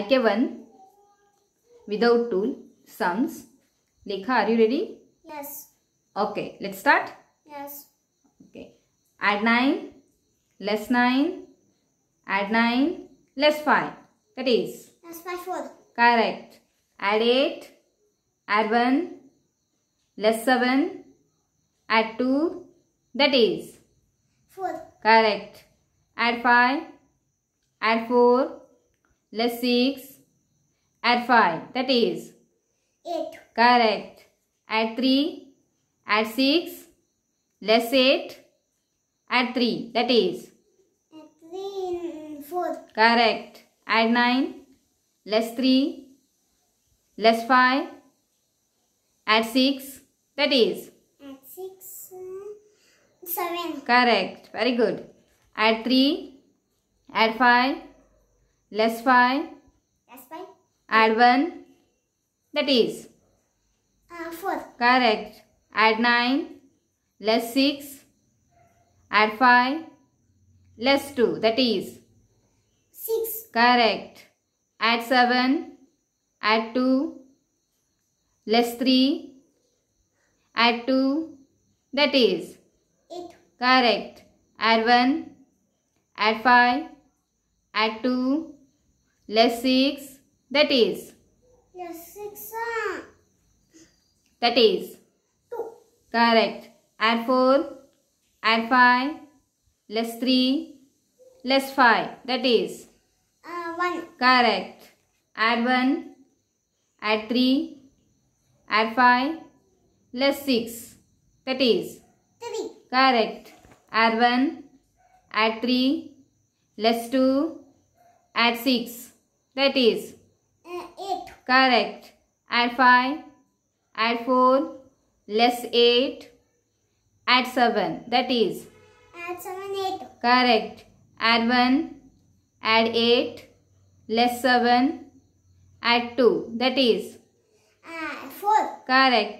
like 1 without tool sums. Lekha, are you ready? Yes. Okay, let's start. Yes. Okay. Add 9, less 9, add 9, less 5. That is? Less 5, 4. Correct. Add 8, add 1, less 7, add 2, that is? 4. Correct. Add 5, add 4, Less plus 6 at 5 that is 8 correct at 3 at 6 less 8 at 3 that is Add 3 4 correct at 9 less 3 less 5 at 6 that is at 6 uh, 7 correct very good at 3 at 5 less 5 less 5 add 1 that is uh, 4 correct add 9 less 6 add 5 less 2 that is 6 correct add 7 add 2 less 3 add 2 that is 8 correct add 1 add 5 add 2 less 6 that is less 6 that is 2 correct add 4 add 5 less 3 less 5 that is uh, 1 correct add 1 add 3 add 5 less 6 that is 3 correct add 1 add 3 less 2 add 6 that is uh, 8. Correct. Add 5. Add 4. Less 8. Add 7. That is Add 7, 8. Correct. Add 1. Add 8. Less 7. Add 2. That is uh, 4. Correct.